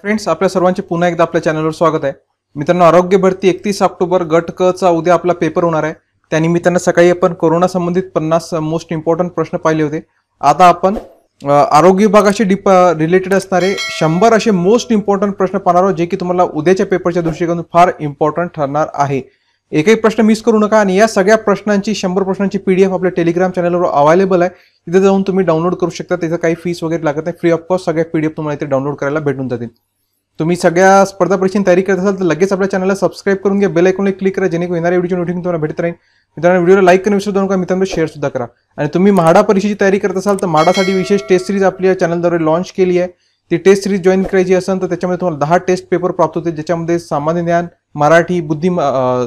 friends आपल्या सर्वांचे पुन्हा एकदा आपल्या चॅनलवर स्वागत आहे मित्रांनो आरोग्य भरती एकतीस ऑक्टोबर गट क चा उद्या आपला पेपर होणार आहे त्यानिमित्तानं सकाळी आपण कोरोना संबंधित पन्नास मोस्ट इम्पॉर्टंट प्रश्न पाहिले होते आता आपण आरोग्य विभागाशी डिप रिलेटेड असणारे शंभर असे मोस्ट इम्पॉर्टंट प्रश्न पाहणार आहोत जे की तुम्हाला उद्याच्या पेपरच्या दृष्टीकोन फार इम्पॉर्टंट ठरणार आहे एकही प्रश्न मिस करू नका आणि या सगळ्या प्रश्नांची शंभर प्रश्नांची पीडीएफ आपल्या टेलिग्राम चॅनलवर अवेलेबल आहे तिथे जाऊन तुम्ही डाउनलोड करू शकता त्याचं काही फीस वगैरे लागत नाही फ्री ऑफ कॉस्ट सगळ्या पीडीएफ तुम्हाला इथे डाउनलोड करायला भेटून जातील तुम्ही सगळ्या स्पर्धा परीक्षेची तयारी करत असाल तर लगेच आपल्या चॅनलला सबस्क्राईब करून घ्या बेल आयकॉनला क्लिक करा जेणेकरून येणाऱ्या व्हिडिओची नोटिफिकेशन तुम्हाला भेटत राहील मित्रांनो व्हिडिओला लाईक करून विसरू नका मित्रांनो शेअर सुद्धा करा आणि तुम्ही म्हाडा परीक्षेची तयारी करत असाल तर म्हाडासाठी विशेष टेस्ट सिरीज आपल्या चॅनलद्वारे लॉन्च केली आहे ती टेस्ट सिरीज जॉईन करायची असेल तर त्याच्यामध्ये तुम्हाला दहा टेस्ट पेपर प्राप्त होते ज्याच्यामध्ये सामान्य ज्ञान मराठी बुद्धिम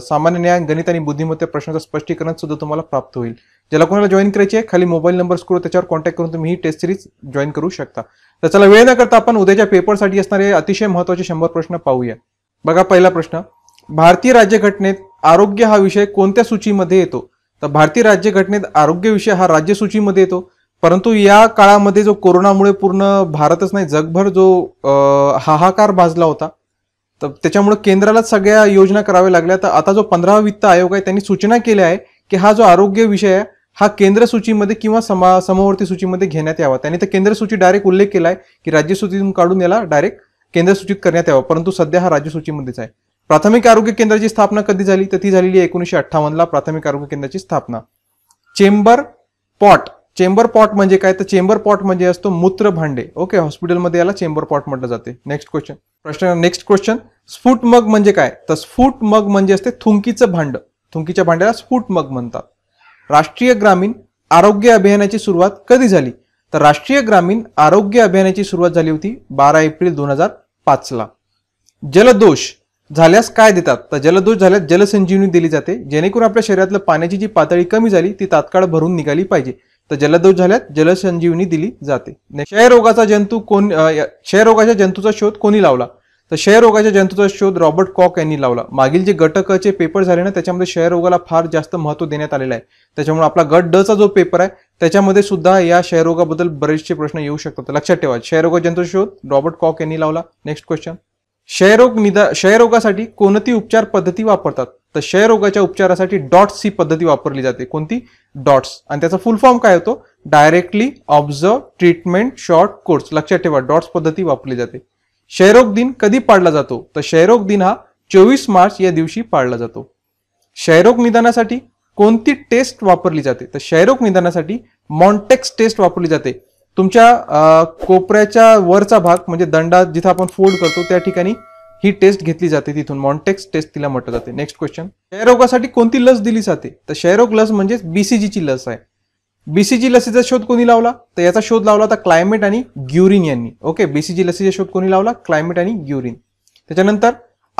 सामान्य ज्ञान गणित आणि बुद्धिमत्ता प्रश्नाचं स्पष्टीकरण सुद्धा तुम्हाला प्राप्त होईल ज्याला कोणाला जॉईन करायची आहे खाली मोबाईल नंबर स्क्रोल त्याच्यावर कॉन्टॅक्ट करून तुम्ही ही टेस्ट सिरीज जॉईन करू शकता तर चला वेळ न करता आपण उद्याच्या पेपरसाठी असणारे अतिशय महत्त्वाचे शंभर प्रश्न पाहूया बघा पहिला प्रश्न भारतीय राज्यघटनेत आरोग्य हा विषय कोणत्या सूचीमध्ये येतो तर भारतीय राज्यघटनेत आरोग्य विषय हा राज्य सूचीमध्ये येतो परंतु या काळामध्ये जो कोरोनामुळे पूर्ण भारतच नाही जगभर जो हाहाकार भाजला होता तर त्याच्यामुळे केंद्रालाच सगळ्या योजना कराव्या लागल्या तर आता जो पंधरावा वित्त आयोग आहे त्यांनी सूचना केल्या आहे की हा जो आरोग्य विषय आहे हा केंद्र सूचीमध्ये किंवा समा समवर्ती सूचीमध्ये घेण्यात यावा त्यांनी तर केंद्र सूची डायरेक्ट उल्लेख केला आहे की राज्य सूचीतून काढून याला डायरेक्ट केंद्र सूचित करण्यात यावा परंतु सध्या हा राज्य सूचीमध्येच आहे प्राथमिक आरोग्य केंद्राची स्थापना कधी झाली तर ती झालेली आहे एकोणीसशे अठ्ठावन्नला प्राथमिक आरोग्य केंद्राची स्थापना चेंबर पॉट चेंबर पॉट म्हणजे काय तर चेंबर पॉट म्हणजे असतो मूत्र भांडे ओके हॉस्पिटलमध्ये याला चेंबर पॉट म्हटलं जाते नेक्स्ट क्वेश्चन प्रश्न नेक्स्ट क्वेश्चन स्फुट मग म्हणजे काय तर स्फुट मग म्हणजे असते थुंकीचं भांड थुंकीच्या भांड्याला स्फुट मग म्हणतात राष्ट्रीय ग्रामीण आरोग्य अभियानाची सुरुवात कधी झाली तर राष्ट्रीय ग्रामीण आरोग्य अभियानाची सुरुवात झाली होती बारा एप्रिल दोन हजार पाचला जलदोष झाल्यास काय देतात तर जलदोष झाल्यास जलसंजीवनी दिली जाते जेणेकरून आपल्या शरीरातलं पाण्याची जी पातळी कमी झाली ती तात्काळ भरून निघाली पाहिजे तर जलदोष झाल्यात जलसंजीवनी दिली जाते क्षयरोगाचा जंतू कोण क्षयरोगाच्या जंतूचा शोध कोणी लावला तर क्षयरोगाच्या जंतूचा शोध रॉबर्ट कॉक यांनी लावला मागील जे गटकचे पेपर झाले ना त्याच्यामध्ये क्षयरोगाला फार जास्त महत्त्व देण्यात आलेलं आहे त्याच्यामुळे आपला गट डचा जो पेपर आहे त्याच्यामध्ये सुद्धा या क्षयरोगाबद्दल बरेचसे प्रश्न येऊ शकतात लक्षात ठेवा क्षयरोगा जंतू शोध रॉबर्ट कॉक यांनी लावला नेक्स्ट क्वेश्चन क्षयरोग निदा क्षयरोगासाठी कोणती उपचार पद्धती वापरतात तर क्षयरोगाच्या उपचारासाठी डॉट्स ही पद्धती वापरली जाते कोणती डॉट्स आणि त्याचा फुल फॉर्म काय होतो directly observed treatment short course लक्षात ठेवा डॉट्स पद्धती वापरली जाते क्षयरोग दिन कधी पाळला जातो तर क्षयरोग दिन हा चोवीस मार्च या दिवशी पाळला जातो क्षयरोग निदानासाठी कोणती टेस्ट वापरली जाते तर क्षयरोग निदानासाठी मॉन्टेक्स टेस्ट वापरली जाते तुमच्या कोपऱ्याच्या वरचा भाग म्हणजे दंडा जिथं आपण फोल्ड करतो त्या ठिकाणी ही टेस्ट घेतली जाते तिथून मॉन्टेक्स टेस्ट तिला म्हटलं जाते नेक्स्ट क्वेश्चन क्षयरोगासाठी कोणती लस दिली जाते तर क्षयरोग लस म्हणजे बीसीजीची लस आहे बीसीजी लसीचा शोध कोणी लावला तर याचा शोध लावला तर क्लायमेट आणि ग्युरिन यांनी ओके बीसीजी लसीचा शोध कोणी लावला क्लायमेट आणि ग्युरिन त्याच्यानंतर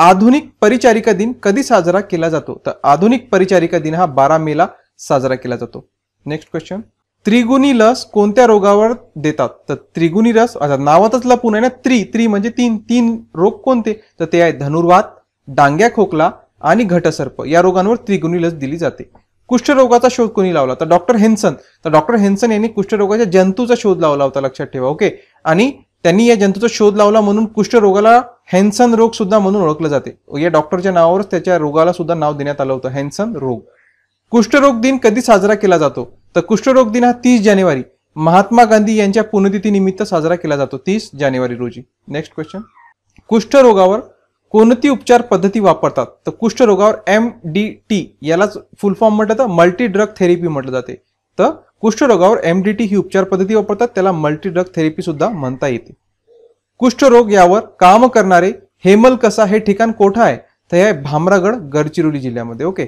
आधुनिक परिचारिका दिन कधी साजरा केला जातो तर आधुनिक परिचारिका दिन हा बारा मेला साजरा केला जातो नेक्स्ट क्वेश्चन त्रिगुणी लस कोणत्या रोगावर देतात तर त्रिगुणी रस आता नावातच लपून आहे ना त्रि त्रि म्हणजे तीन तीन रोग कोणते तर ते आहे धनुर्वात डांग्या खोकला आणि घटसर्प या रोगांवर त्रिगुणी लस दिली जाते कुष्ठरोगाचा शोध कोणी लावला तर डॉक्टर हेन्सन तर डॉक्टर हेन्सन यांनी कुष्ठरोगाच्या जंतूचा शोध लावला होता लक्षात ठेवा ओके आणि त्यांनी या जंतूचा शोध लावला म्हणून कुष्ठरोगाला हेन्सन रोग सुद्धा म्हणून ओळखलं जाते या डॉक्टरच्या नावावरच त्याच्या रोगाला सुद्धा नाव देण्यात आलं होतं हेन्सन रोग कुष्ठरोग दिन कधी साजरा केला जातो तर कुष्ठरोग दिन हा तीस जानेवारी महात्मा गांधी यांच्या पुण्यतिथीनिमित्त साजरा केला जातो तीस जानेवारी रोजी नेक्स्ट क्वेश्चन कुष्ठरोगावर कोणती उपचार पद्धती वापरतात तर कुष्ठरोगावर एम डी टी यालाच फुल फॉर्म म्हटलं तर मल्टी ड्रग थेरपी म्हटलं जाते तर कुष्ठरोगावर एम डी टी ही उपचार पद्धती वापरतात त्याला मल्टी ड्रग थेरपी सुद्धा म्हणता येते कुष्ठरोग यावर काम करणारे कसा हे ठिकाण कोठं आहे तर हे भामरागड गडचिरोली जिल्ह्यामध्ये ओके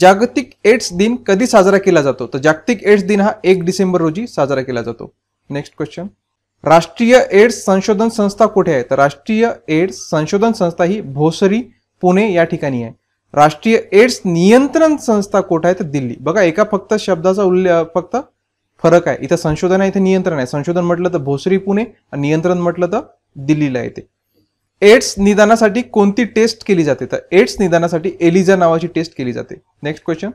जागतिक एड्स दिन कधी साजरा केला जातो तर जागतिक एड्स दिन हा एक डिसेंबर रोजी साजरा केला जातो नेक्स्ट क्वेश्चन राष्ट्रीय एड्स संशोधन संस्था कुठे आहे तर राष्ट्रीय एड्स संशोधन संस्था ही भोसरी पुणे या ठिकाणी आहे राष्ट्रीय एड्स नियंत्रण संस्था कुठे आहे तर दिल्ली बघा एका फक्त शब्दाचा उल्लेख फक्त फरक आहे इथं संशोधन आहे इथे नियंत्रण आहे संशोधन म्हटलं तर भोसरी पुणे आणि नियंत्रण म्हटलं तर दिल्लीला येते एड्स निदानासाठी कोणती टेस्ट केली जाते तर एड्स निदानासाठी एलिझा नावाची टेस्ट केली जाते नेक्स्ट क्वेश्चन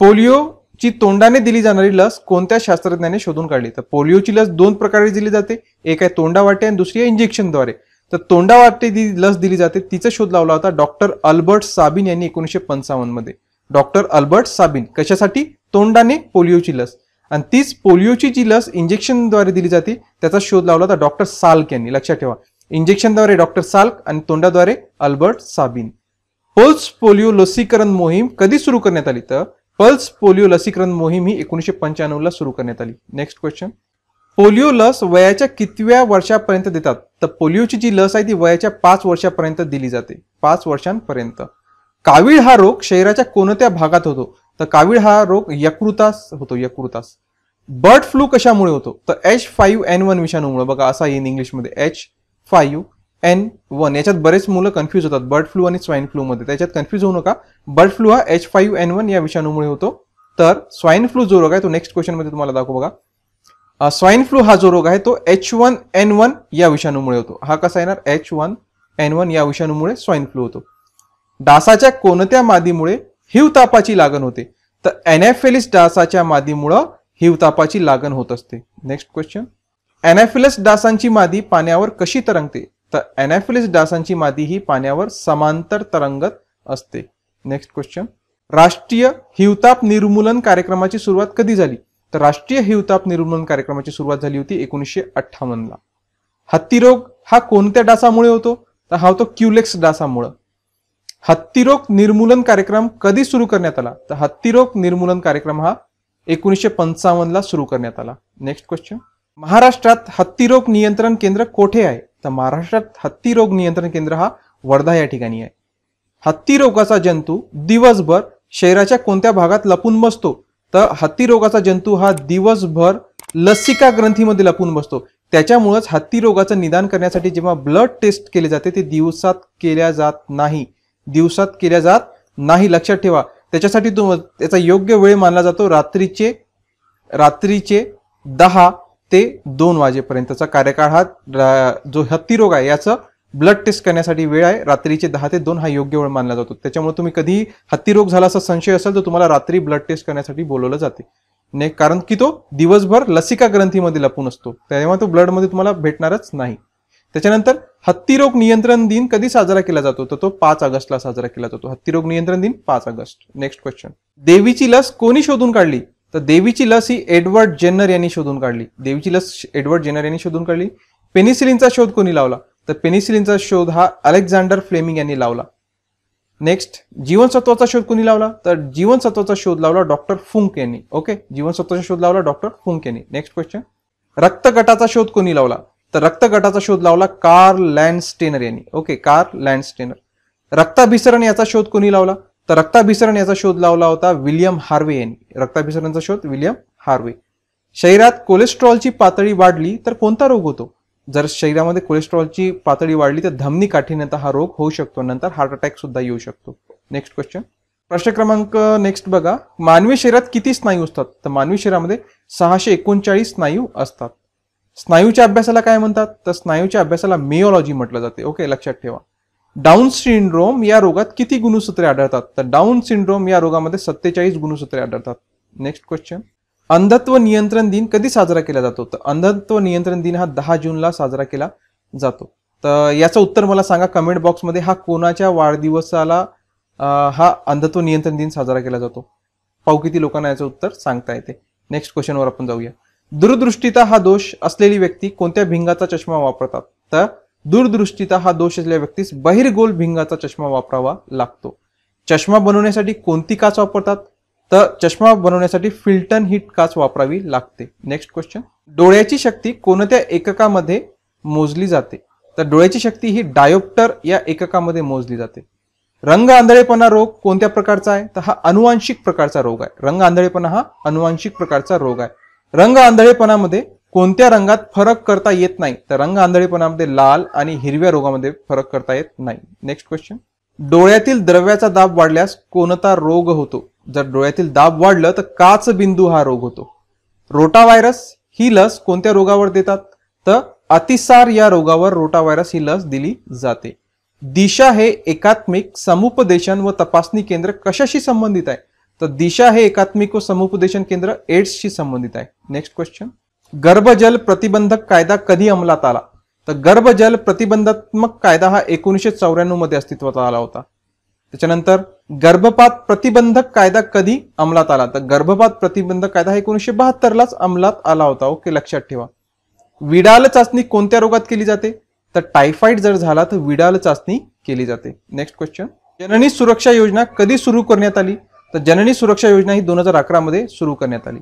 पोलिओची तोंडाने दिली जाणारी लस कोणत्या शास्त्रज्ञाने शोधून काढली तर पोलिओची लस दोन प्रकारे दिली जाते एक आहे तोंडावाटे आणि दुसरी आहे इंजेक्शनद्वारे तर तोंडावाटे जी लस दिली जाते तिचा शोध लावला होता डॉक्टर अल्बर्ट साबिन यांनी एकोणीसशे पंचावन्न मध्ये डॉक्टर अल्बर्ट साबिन कशासाठी तोंडाने पोलिओची लस आणि तीच पोलिओची जी लस इंजेक्शनद्वारे दिली जाते त्याचा शोध लावला होता डॉक्टर साल्क यांनी लक्षात ठेवा इंजेक्शनद्वारे डॉक्टर साल्क आणि तोंडाद्वारे अल्बर्ट साबिन पल्स पोलिओ लसीकरण मोहीम कधी सुरू करण्यात आली तर पल्स पोलिओ लसीकरण मोहीम ही एकोणीसशे पंच्याण्णव ला सुरू करण्यात आली नेक्स्ट क्वेश्चन पोलिओ लस वयाच्या कितव्या वर्षापर्यंत देतात तर पोलिओची जी लस आहे ती वयाच्या पाच वर्षापर्यंत दिली जाते पाच वर्षांपर्यंत कावीळ हा रोग शरीराच्या कोणत्या भागात होतो तर कावीळ हा रोग यकृतास होतो यकृतास बर्ड फ्लू कशामुळे होतो तर एच फाईव्ह एन वन विषाणूमुळे बघा असा येईन इंग्लिशमध्ये एच फायू एन वन याच्यात बरेच मुलं कन्फ्यूज होतात बर्ड फ्लू आणि स्वाईन फ्लूमध्ये त्याच्यात कन्फ्यूज होऊ नका बर्ड फ्लू हा एच फाईव्ह एन वन या विषाणूमुळे होतो तर स्वाइन फ्लू जो रोग आहे तो नेक्स्ट क्वेश्चनमध्ये तुम्हाला दाखवू बघा स्वाइन फ्लू हा जो रोग आहे तो एच वन एन वन या विषाणूमुळे होतो हा कसा येणार एच वन एन वन या विषाणूमुळे स्वाइन फ्लू होतो डासाच्या कोणत्या मादीमुळे हिवतापाची लागण होते तर एनएफेलिस डासाच्या मादीमुळं हिवतापाची लागण होत असते नेक्स्ट क्वेश्चन एनॅफिलस डासांची मादी पाण्यावर कशी तरंगते तर अॅनाफिलस डासांची मादी ही पाण्यावर समांतर तरंगत असते नेक्स्ट क्वेश्चन राष्ट्रीय हिवताप निर्मूलन कार्यक्रमाची सुरुवात कधी झाली तर राष्ट्रीय हिवताप निर्मूलन कार्यक्रमाची सुरुवात झाली होती एकोणीसशे अठ्ठावन्नला हत्तीरोग हा कोणत्या डासामुळे होतो तर हा होतो क्युलेक्स डासामुळे हत्तीरोग निर्मूलन कार्यक्रम कधी सुरू करण्यात आला तर हत्तीरोग निर्मूलन कार्यक्रम हा एकोणीसशे पंचावन्नला सुरू करण्यात आला नेक्स्ट क्वेश्चन महाराष्ट्रात हत्ती रोग नियंत्रण केंद्र कोठे आहे तर महाराष्ट्रात हत्ती रोग नियंत्रण केंद्र हा वर्धा या ठिकाणी आहे हत्ती रोगाचा जंतू दिवसभर शरीराच्या कोणत्या भागात लपून बसतो तर हत्ती रोगाचा जंतू हा दिवसभर लसिका ग्रंथीमध्ये लपून बसतो त्याच्यामुळेच रोगाचं निदान करण्यासाठी जेव्हा ब्लड टेस्ट केले जाते ते दिवसात केल्या जात नाही दिवसात केल्या जात नाही लक्षात ठेवा त्याच्यासाठी तो त्याचा योग्य वेळ मानला जातो रात्रीचे रात्रीचे दहा ते दोन वाजेपर्यंतचा कार्यकाळ हा जो हत्तीरोग आहे याचं ब्लड टेस्ट करण्यासाठी वेळ आहे रात्रीचे दहा ते दोन हा योग्य वेळ मानला जातो त्याच्यामुळे तुम्ही कधी हत्तीरोग झाला असा संशय असेल तर तुम्हाला रात्री ब्लड टेस्ट करण्यासाठी बोलवलं जाते ने कारण की तो दिवसभर लसिका ग्रंथीमध्ये लपून असतो त्यामुळे तो ब्लडमध्ये तुम्हाला भेटणारच नाही त्याच्यानंतर हत्तीरोग नियंत्रण दिन कधी साजरा केला जातो तर तो पाच ऑगस्टला साजरा केला जातो हत्तीरोग नियंत्रण दिन पाच ऑगस्ट नेक्स्ट क्वेश्चन देवीची लस कोणी शोधून काढली तर देवीची लस ही एडवर्ड जेन्नर यांनी शोधून काढली देवीची लस एडवर्ड जेनर यांनी शोधून काढली पेनिसिलिनचा शोध कोणी लावला तर पेनिसिलिनचा शोध हा अलेक्झांडर फ्लेमिंग यांनी लावला नेक्स्ट जीवनसत्वाचा शोध कोणी लावला तर जीवनसत्वाचा शोध लावला डॉक्टर फुंक यांनी ओके जीवनसत्वाचा शोध लावला डॉक्टर फुंक यांनी नेक्स्ट क्वेश्चन रक्त गटाचा शोध कोणी लावला तर रक्त गटाचा शोध लावला कार लँड स्टेनर यांनी ओके कार लँड रक्ताभिसरण याचा शोध कोणी लावला तर रक्ताभिसरण याचा शोध लावला होता विलियम हार्वे यांनी रक्ताभिसरणाचा शोध विलियम हार्वे शरीरात कोलेस्ट्रॉलची पातळी वाढली तर कोणता रोग होतो जर शरीरामध्ये कोलेस्ट्रॉलची पातळी वाढली तर धमनी काठीनंतर हा रोग होऊ शकतो नंतर हार्ट अटॅक सुद्धा येऊ शकतो नेक्स्ट क्वेश्चन प्रश्न क्रमांक नेक्स्ट बघा मानवी शरीरात किती स्नायू असतात तर मानवी शरीरामध्ये सहाशे एकोणचाळीस स्नायू असतात स्नायूच्या अभ्यासाला काय म्हणतात तर स्नायूच्या अभ्यासाला मेओलॉजी म्हटलं जाते ओके लक्षात ठेवा डाऊन सिंड्रोम या रोगात किती गुणसूत्रे आढळतात तर डाऊन सिंड्रोम या रोगामध्ये सत्तेचाळीस गुणसूत्रे आढळतात नेक्स्ट क्वेश्चन अंधत्व नियंत्रण दिन कधी साजरा केला जातो तर अंधत्व नियंत्रण दिन हा दहा जूनला साजरा केला जातो तर याचं उत्तर मला सांगा कमेंट बॉक्समध्ये हा कोणाच्या वाढदिवसाला हा अंधत्व नियंत्रण दिन साजरा केला जातो पाऊ किती लोकांना याचं उत्तर सांगता येते नेक्स्ट क्वेश्चनवर आपण जाऊया दूरदृष्टीचा हा दोष असलेली व्यक्ती कोणत्या भिंगाचा चष्मा वापरतात तर दूरदृष्टीचा हा दोष असलेल्या व्यक्तीस बहिरगोल भिंगाचा चष्मा वापरावा लागतो चष्मा बनवण्यासाठी कोणती काच वापरतात तर चष्मा बनवण्यासाठी फिल्टन हिट काच वापरावी लागते नेक्स्ट क्वेश्चन डोळ्याची शक्ती कोणत्या एककामध्ये मोजली जाते तर डोळ्याची शक्ती ही डायोप्टर या एककामध्ये मोजली जाते रंग आंधळेपणा रोग कोणत्या प्रकारचा आहे तर हा अनुवांशिक प्रकारचा रोग आहे रंग आंधळेपणा हा अनुवांशिक प्रकारचा रोग आहे रंग आंधळेपणामध्ये कोणत्या रंगात फरक करता येत नाही तर रंग आंधळीपणामध्ये लाल आणि हिरव्या रोगामध्ये फरक करता येत नाही नेक्स्ट क्वेश्चन डोळ्यातील द्रव्याचा दाब वाढल्यास कोणता रोग होतो जर डोळ्यातील दाब वाढलं तर काचबिंदू हा रोग होतो रोटा व्हायरस ही लस कोणत्या रोगावर देतात तर अतिसार या रोगावर रोटा व्हायरस ही लस दिली जाते दिशा हे एकात्मिक समुपदेशन व तपासणी केंद्र कशाशी संबंधित आहे तर दिशा हे एकात्मिक व समुपदेशन केंद्र एड्सशी संबंधित आहे नेक्स्ट क्वेश्चन गर्भजल प्रतिबंधक कायदा कधी अंमलात आला तर गर्भजल प्रतिबंधात्मक कायदा हा एकोणीसशे चौऱ्याण्णव मध्ये अस्तित्वात आला होता त्याच्यानंतर गर्भपात प्रतिबंधक कायदा कधी अंमलात आला तर गर्भपात प्रतिबंधक कायदा हा एकोणीसशे बहात्तरलाच अंमलात आला होता ओके लक्षात ठेवा विडाल चाचणी कोणत्या रोगात केली जाते तर टायफाईड जर झाला तर विडाल चाचणी केली जाते नेक्स्ट क्वेश्चन जननी सुरक्षा योजना कधी सुरू करण्यात आली तर जननी सुरक्षा योजना ही दोन हजार मध्ये सुरू करण्यात आली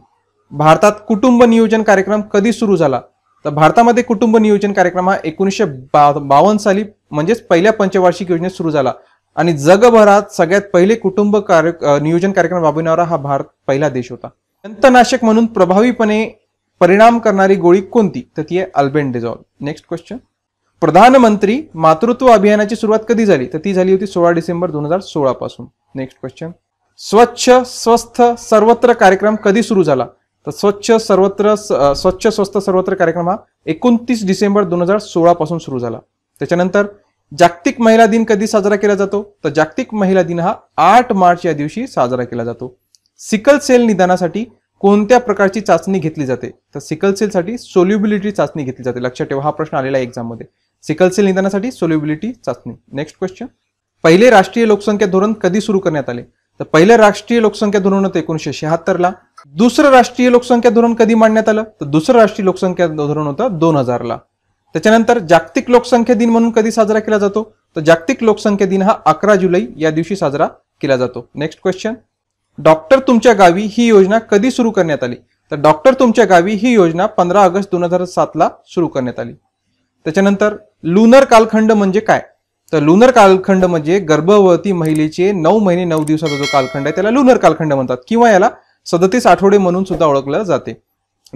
भारतात कुटुंब नियोजन कार्यक्रम कधी सुरू झाला तर भारतामध्ये कुटुंब नियोजन कार्यक्रम हा एकोणीसशे बावन्न साली म्हणजेच पहिल्या पंचवार्षिक योजनेत सुरू झाला आणि जगभरात सगळ्यात पहिले कुटुंब कार्य नियोजन कार्यक्रम राबविणारा हा भारत पहिला देश होता जंतनाशक म्हणून प्रभावीपणे परिणाम करणारी गोळी कोणती तर ती आहे अल्बेन अल्बेंडेझॉल नेक्स्ट क्वेश्चन प्रधानमंत्री मातृत्व अभियानाची सुरुवात कधी झाली तर ती झाली होती सोळा डिसेंबर दोन हजार सोळा पासून नेक्स्ट क्वेश्चन स्वच्छ स्वस्थ सर्वत्र कार्यक्रम कधी सुरू झाला तर स्वच्छ सर्वत्र स्वच्छ स्वस्त सर्वत्र कार्यक्रम हा एकोणतीस डिसेंबर दोन हजार सोळा पासून सुरू झाला त्याच्यानंतर जागतिक महिला दिन कधी साजरा केला जातो तर जागतिक महिला दिन हा आठ मार्च या दिवशी साजरा केला जातो सिकल सेल निदानासाठी कोणत्या प्रकारची चाचणी घेतली जाते तर सिकल सेलसाठी सोल्युबिलिटी चाचणी घेतली जाते लक्षात ठेवा हा प्रश्न आलेला एक्झाम मध्ये सिकल सेल निदानासाठी सोल्युबिलिटी चाचणी नेक्स्ट क्वेश्चन पहिले राष्ट्रीय लोकसंख्या धोरण कधी सुरू करण्यात आले तर पहिलं राष्ट्रीय लोकसंख्या धोरण होतं एकोणीसशे शहात्तरला दुसरं राष्ट्रीय लोकसंख्या धोरण कधी मांडण्यात आलं तर दुसरं राष्ट्रीय लोकसंख्या धोरण होतं दोन हजारला त्याच्यानंतर जागतिक लोकसंख्या दिन म्हणून कधी साजरा केला जातो तर जागतिक लोकसंख्या दिन हा अकरा जुलै या दिवशी साजरा केला जातो नेक्स्ट क्वेश्चन डॉक्टर तुमच्या गावी ही योजना कधी सुरू करण्यात आली तर डॉक्टर तुमच्या गावी ही योजना पंधरा ऑगस्ट दोन हजार सातला सुरू करण्यात आली त्याच्यानंतर लुनर कालखंड म्हणजे काय तर लुनर कालखंड म्हणजे गर्भवती महिलेचे नऊ महिने नऊ दिवसाचा जो कालखंड आहे त्याला लुनर कालखंड म्हणतात किंवा याला सदतीस आठवडे म्हणून सुद्धा ओळखलं जाते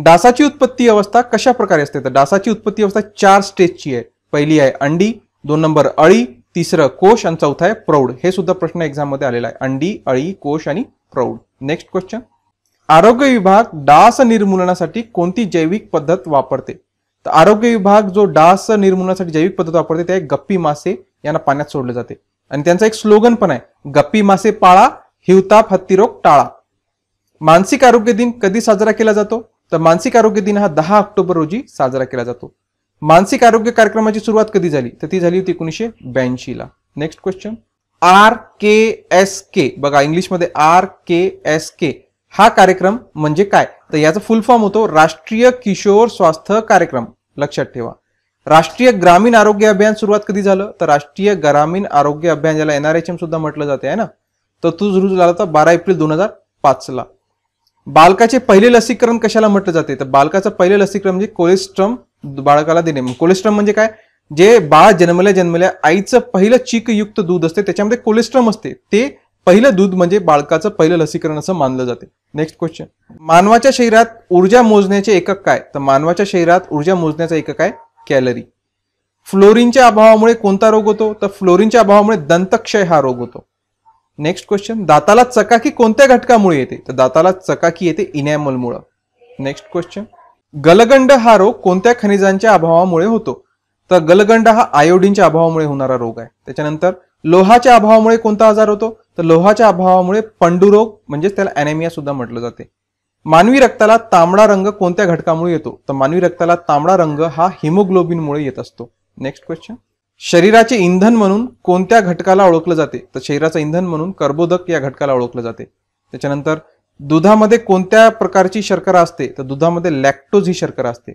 डासाची उत्पत्ती अवस्था कशा प्रकारे असते तर डासाची उत्पत्ती अवस्था चार स्टेजची आहे पहिली आहे अंडी दोन नंबर अळी तिसरं कोश आणि चौथा आहे प्रौढ हे सुद्धा प्रश्न एक्झाम मध्ये आलेला आहे अंडी अळी कोश आणि प्रौढ नेक्स्ट क्वेश्चन आरोग्य विभाग डास निर्मूलनासाठी कोणती जैविक पद्धत वापरते तर आरोग्य विभाग जो डास निर्मूलनासाठी जैविक पद्धत वापरते ते गप्पी मासे यांना पाण्यात सोडले जाते आणि त्यांचा एक स्लोगन पण आहे गप्पी मासे पाळा हिवताप हत्तीरोग टाळा मानसिक आरोग्य दिन कधी साजरा केला जातो तर मानसिक आरोग्य दिन हा दहा ऑक्टोबर रोजी साजरा केला जातो मानसिक आरोग्य कार्यक्रमाची सुरुवात कधी झाली तर ती झाली होती एकोणीसशे ब्याऐंशी ला next question R K S K बघा इंग्लिशमध्ये आर के एस के हा कार्यक्रम म्हणजे काय तर याचा फुल फॉर्म होतो राष्ट्रीय किशोर स्वास्थ्य कार्यक्रम लक्षात ठेवा राष्ट्रीय ग्रामीण आरोग्य अभियान सुरुवात कधी झालं तर राष्ट्रीय ग्रामीण आरोग्य अभियान ज्याला एनआरएचएम सुद्धा म्हटलं जाते आहे ना तर तू सुरू झाला होता बारा एप्रिल दोन हजार पाचला बालकाचे पहिले लसीकरण कशाला म्हटलं जाते तर बालकाचं पहिले लसीकरण म्हणजे कोलेस्ट्रम बाळकाला देणे कोलेस्ट्रम म्हणजे काय जे बाळ जन्मल्या जन्मल्या आईचं पहिलं चीकयुक्त दूध असते त्याच्यामध्ये कोलेस्ट्रम असते ते पहिलं दूध म्हणजे बाळकाचं पहिलं लसीकरण असं मानलं जाते नेक्स्ट क्वेश्चन मानवाच्या शरीरात ऊर्जा मोजण्याचे एकक काय तर मानवाच्या शरीरात ऊर्जा मोजण्याचं एकक आहे कॅलरी फ्लोरिनच्या अभावामुळे कोणता रोग होतो तर फ्लोरिनच्या अभावामुळे दंतक्षय हा रोग होतो नेक्स्ट क्वेश्चन दाताला चकाकी कोणत्या घटकामुळे येते तर दाताला चकाकी येते इनॅमलमुळं नेक्स्ट क्वेश्चन गलगंड हा रोग कोणत्या खनिजांच्या अभावामुळे होतो तर गलगंड हा आयोडीनच्या अभावामुळे होणारा रोग आहे त्याच्यानंतर लोहाच्या अभावामुळे कोणता आजार होतो तर लोहाच्या अभावामुळे पंडुरोग म्हणजेच त्याला अॅनेमिया सुद्धा म्हटलं जाते मानवी रक्ताला तांबडा रंग कोणत्या घटकामुळे येतो तर मानवी रक्ताला तांबडा रंग हा हिमोग्लोबिनमुळे येत असतो नेक्स्ट क्वेश्चन शरीराचे इंधन म्हणून कोणत्या घटकाला ओळखलं जाते तर शरीराचं इंधन म्हणून कर्बोदक या घटकाला ओळखलं जाते त्याच्यानंतर दुधामध्ये कोणत्या प्रकारची शर्करा असते तर दुधामध्ये लॅक्टोज ही शर्करा असते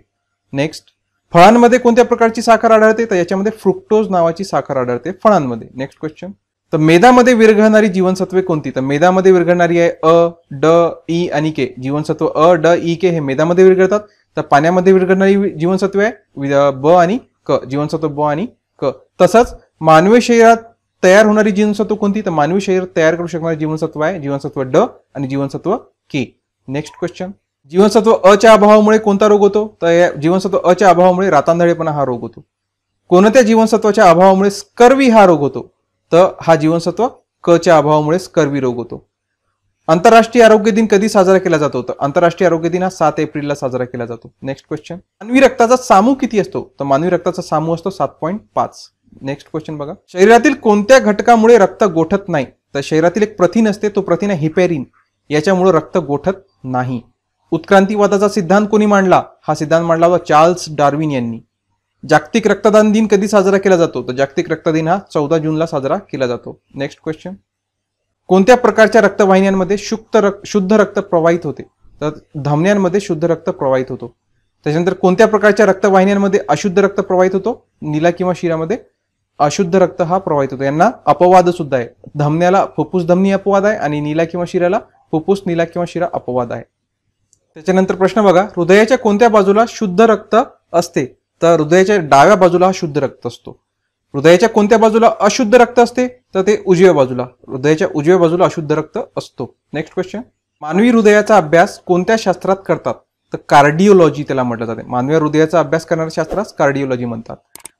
नेक्स्ट फळांमध्ये कोणत्या प्रकारची साखर आढळते तर याच्यामध्ये फ्रुक्टोज नावाची साखर आढळते फळांमध्ये नेक्स्ट क्वेश्चन तर मेदामध्ये विरघळणारी जीवनसत्वे कोणती तर मेदामध्ये विरघळणारी आहे अ ड ई आणि के जीवनसत्व अ ड ई के हे मेदामध्ये विरघळतात तर पाण्यामध्ये विरघळणारी जीवनसत्वे आहे ब आणि क जीवनसत्व ब आणि क तसंच मानवी शरीरात तयार होणारी जीवनसत्व कोणती तर मानवी शरीर तयार करू शकणारे जीवनसत्व आहे जीवनसत्व ड आणि जीवनसत्व के नेक्स्ट क्वेश्चन जीवनसत्व अ च्या अभावामुळे कोणता रोग होतो तर जीवनसत्व अ च्या अभावामुळे रातांधळेपणा हा रोग होतो कोणत्या जीवनसत्वाच्या अभावामुळे स्कर्वी हा रोग होतो तर हा जीवनसत्व क च्या अभावामुळे स्कर्वी रोग होतो आंतरराष्ट्रीय आरोग्य दिन कधी साजरा केला जातो तर आंतरराष्ट्रीय आरोग्य दिन हा सात एप्रिलला साजरा केला जातो नेक्स्ट क्वेश्चन मानवी रक्ताचा सामू किती असतो तर मानवी रक्ताचा सामू असतो सात पॉईंट पाच नेक्स्ट क्वेश्चन बघा शरीरातील कोणत्या घटकामुळे रक्त गोठत नाही तर शरीरातील एक प्रथिन असते तो प्रथिन आहे हिपेरिन याच्यामुळे रक्त गोठत नाही उत्क्रांतीवादाचा सिद्धांत कोणी मांडला हा सिद्धांत मांडला होता चार्ल्स डार्विन यांनी जागतिक रक्तदान दिन कधी साजरा केला जातो तर जागतिक रक्तदान हा चौदा जूनला साजरा केला जातो नेक्स्ट क्वेश्चन कोणत्या प्रकारच्या रक्तवाहिन्यांमध्ये शुक्त रक्त शुद्ध रक्त प्रवाहित होते तर धमन्यांमध्ये शुद्ध रक्त प्रवाहित होतो त्याच्यानंतर कोणत्या प्रकारच्या रक्तवाहिन्यांमध्ये अशुद्ध रक्त प्रवाहित होतो निला किंवा शिरामध्ये अशुद्ध रक्त हा प्रवाहित होतो यांना अपवाद सुद्धा आहे धमन्याला फुफ्फुस धमनी अपवाद आहे आणि नीला किंवा शिराला फुफ्फुस नीला किंवा शिरा अपवाद आहे त्याच्यानंतर प्रश्न बघा हृदयाच्या कोणत्या बाजूला शुद्ध रक्त असते तर हृदयाच्या डाव्या बाजूला हा शुद्ध रक्त असतो हृदयाच्या कोणत्या बाजूला अशुद्ध रक्त असते तर ते उजव्या बाजूला हृदयाच्या उजव्या बाजूला अशुद्ध रक्त असतो नेक्स्ट क्वेश्चन मानवी हृदयाचा अभ्यास कोणत्या शास्त्रात करतात तर कार्डिओलॉजी त्याला म्हटलं जाते मानवी हृदयाचा अभ्यास करणाऱ्या शास्त्रास कार्डिओलॉजी म्हणतात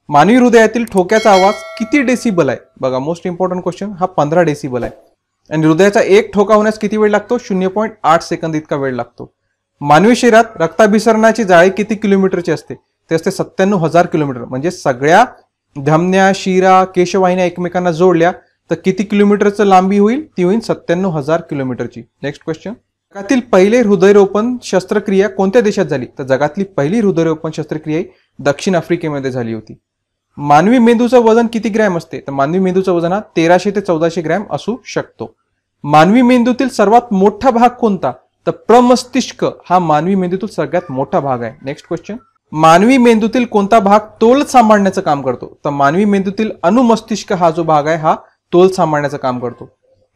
मानवी हृदयातील ठोक्याचा आवाज किती डेसिबल आहे बघा मोस्ट इम्पॉर्टंट क्वेश्चन हा पंधरा डेसिबल आहे आणि हृदयाचा एक ठोका होण्यास किती वेळ लागतो शून्य पॉईंट आठ सेकंद इतका वेळ लागतो मानवी शरीरात रक्ताभिसरणाची जाळी किती किलोमीटरची असते ते असते सत्त्याण्णव हजार किलोमीटर म्हणजे सगळ्या धमन्या शिरा केशवाहिन्या एकमेकांना जोडल्या तर किती किलोमीटरचं लांबी होईल ती होईल सत्त्याण्णव हजार किलोमीटरची नेक्स्ट क्वेश्चन जगातील पहिले हृदयरोपण शस्त्रक्रिया कोणत्या देशात झाली तर जगातली पहिली हृदयरोपण शस्त्रक्रिया दक्षिण आफ्रिकेमध्ये झाली होती मानवी मेंदूचं वजन किती ग्रॅम असते तर मानवी मेंदूचं वजन हा तेराशे ते चौदाशे ग्रॅम असू शकतो मानवी मेंदूतील सर्वात मोठा भाग कोणता तर प्रमस्तिष्क हा मानवी मेंदूतील सगळ्यात मोठा भाग आहे नेक्स्ट क्वेश्चन मानवी मेंदूतील कोणता भाग तोल सांभाळण्याचं काम करतो तर मानवी मेंदूतील अनुमस्तिष्क हा जो भाग आहे हा तोल सांभाळण्याचं काम करतो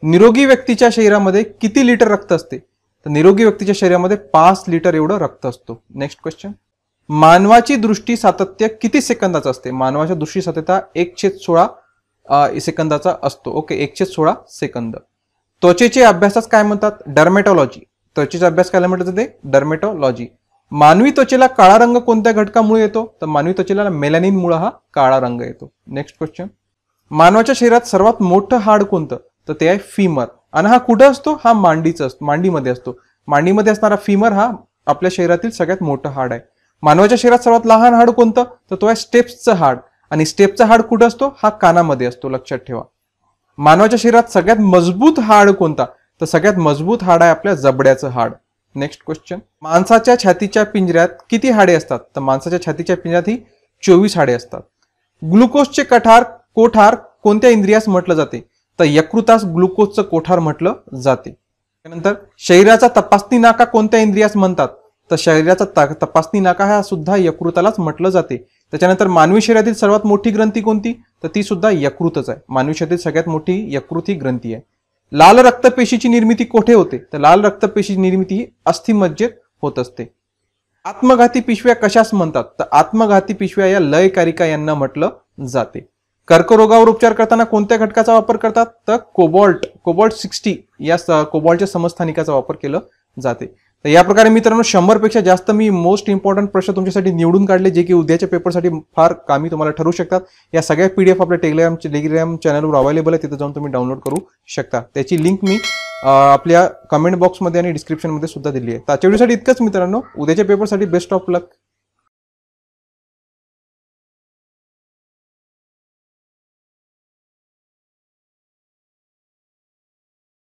निरोगी व्यक्तीच्या शरीरामध्ये किती लिटर रक्त असते तर निरोगी व्यक्तीच्या शरीरामध्ये पाच लिटर एवढं रक्त असतो नेक्स्ट क्वेश्चन मानवाची दृष्टी सातत्य किती सेकंदाचं असते मानवाच्या दृष्टी सातत्य एकशे सोळा सेकंदाचा असतो ओके एकशे सोळा सेकंद त्वचेचे अभ्यासात काय म्हणतात डर्मेटॉलॉजी त्वचेचा अभ्यास काय म्हणतात ते डर्मेटॉलॉजी मानवी त्वचेला काळा रंग कोणत्या घटकामुळे येतो तर मानवी त्वचेला मुळे हा काळा रंग येतो नेक्स्ट क्वेश्चन मानवाच्या शरीरात सर्वात मोठं हाड कोणतं तर ते आहे फिमर आणि हा कुठं असतो हा मांडीचा असतो मांडीमध्ये असतो मांडीमध्ये असणारा फिमर हा आपल्या शरीरातील सगळ्यात मोठं हाड आहे मानवाच्या शरीरात सर्वात लहान हाड कोणतं तर तो आहे स्टेप्सचं हाड आणि स्टेपचा हाड कुठं असतो हा कानामध्ये असतो लक्षात ठेवा मानवाच्या शरीरात सगळ्यात मजबूत हाड कोणता तर सगळ्यात मजबूत हाड आहे आपल्या जबड्याचं हाड नेक्स्ट क्वेश्चन माणसाच्या छातीच्या पिंजऱ्यात किती हाडे असतात तर माणसाच्या छातीच्या पिंजऱ्यात ही चोवीस हाडे असतात ग्लुकोजचे कठार कोठार कोणत्या इंद्रियास म्हटलं जाते तर यकृतास ग्लुकोजचं कोठार म्हटलं जाते त्यानंतर शरीराचा तपासणी नाका कोणत्या इंद्रियास म्हणतात तर शरीराचा तपासणी नाका हा सुद्धा यकृतालाच म्हटलं जाते त्याच्यानंतर मानवी शरीरातील सर्वात मोठी ग्रंथी कोणती तर ती सुद्धा यकृतच आहे मानवी शरीरातील सगळ्यात मोठी यकृत ही ग्रंथी आहे लाल रक्तपेशीची निर्मिती कोठे होते तर लाल रक्तपेशीची निर्मिती ही अस्थिमज्जेत होत असते आत्मघाती पिशव्या कशास म्हणतात तर आत्मघाती पिशव्या या लयकारिका यांना म्हटलं जाते कर्करोगावर उपचार करताना कोणत्या घटकाचा वापर करतात तर कोबॉल्ट कोबॉल्ट सिक्स्टी या कोबॉल्टच्या समस्थानिकाचा वापर केला जाते तर या प्रकारे मित्रांनो शंभरपेक्षा जास्त मी मोस्ट इम्पॉर्टंट प्रश्न तुमच्यासाठी निवडून काढले जे की उद्याच्या पेपरसाठी फार कामी तुम्हाला ठरू शकतात या सगळ्या पी डी एफ आपल्या टेलिग्राम टेलिग्राम चॅनलवर अवेलेबल आहे तिथे जाऊन तुम्ही डाउनलोड करू शकता त्याची लिंक मी आपल्या कमेंट बॉक्समध्ये आणि डिस्क्रिप्शनमध्ये सुद्धा दिली आहे तर आजच्या व्हिडिओसाठी इतकंच मित्रांनो उद्याच्या पेपरसाठी बेस्ट ऑफ लक